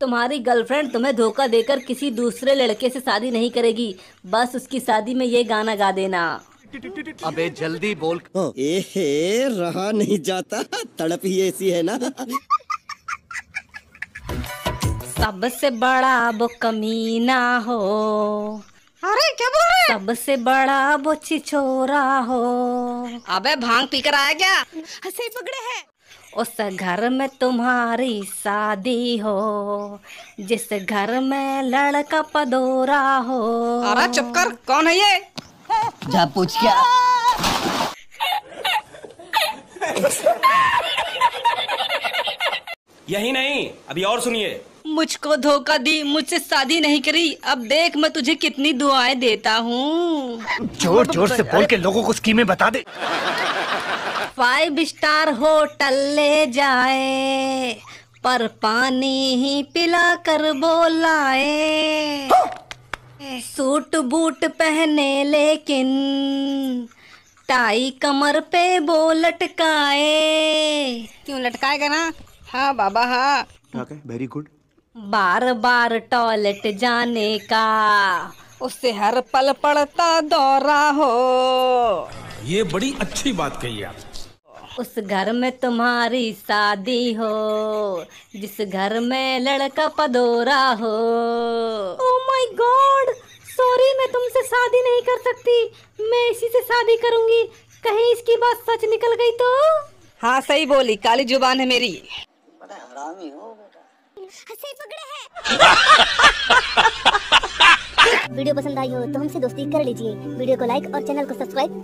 तुम्हारी गर्लफ्रेंड तुम्हें धोखा देकर किसी दूसरे लड़के से शादी नहीं करेगी बस उसकी शादी में ये गाना गा देना अबे जल्दी बोल हाँ। हे रहा नहीं जाता तड़प ही ऐसी है ना सबसे बड़ा वो कमीना हो अरे क्या बोल रहे सबसे बड़ा वो छिछोरा हो अबे भांग पीकर आया क्या हसे पकड़े है उस घर में तुम्हारी शादी हो जिस घर में लड़का पदोरा हो आरा चुप कर कौन है ये जा पूछ क्या यही नहीं अभी और सुनिए मुझको धोखा दी मुझसे शादी नहीं करी अब देख मैं तुझे कितनी दुआएं देता हूँ जोर जोर से बोल के लोगों को स्कीमें बता दे फाइव स्टार होटल ले जाए पर पानी ही पिला कर बोलाए सूट बूट पहने लेकिन टाई कमर पे वो लटकाए क्यों लटकाएगा ना हाँ बाबा हाँ वेरी गुड बार बार टॉयलेट जाने का उससे हर पल पड़ता दौरा हो ये बड़ी अच्छी बात कही आप उस घर में तुम्हारी शादी हो जिस घर में लड़का पदोरा हो ओ माई गॉड सॉरी मैं तुमसे शादी नहीं कर सकती मैं इसी से शादी करूंगी कहीं इसकी बात सच निकल गई तो हाँ सही बोली काली जुबान है मेरी वीडियो पसंद आई हो तो हमसे दोस्ती कर लीजिए वीडियो को लाइक और चैनल को सब्सक्राइब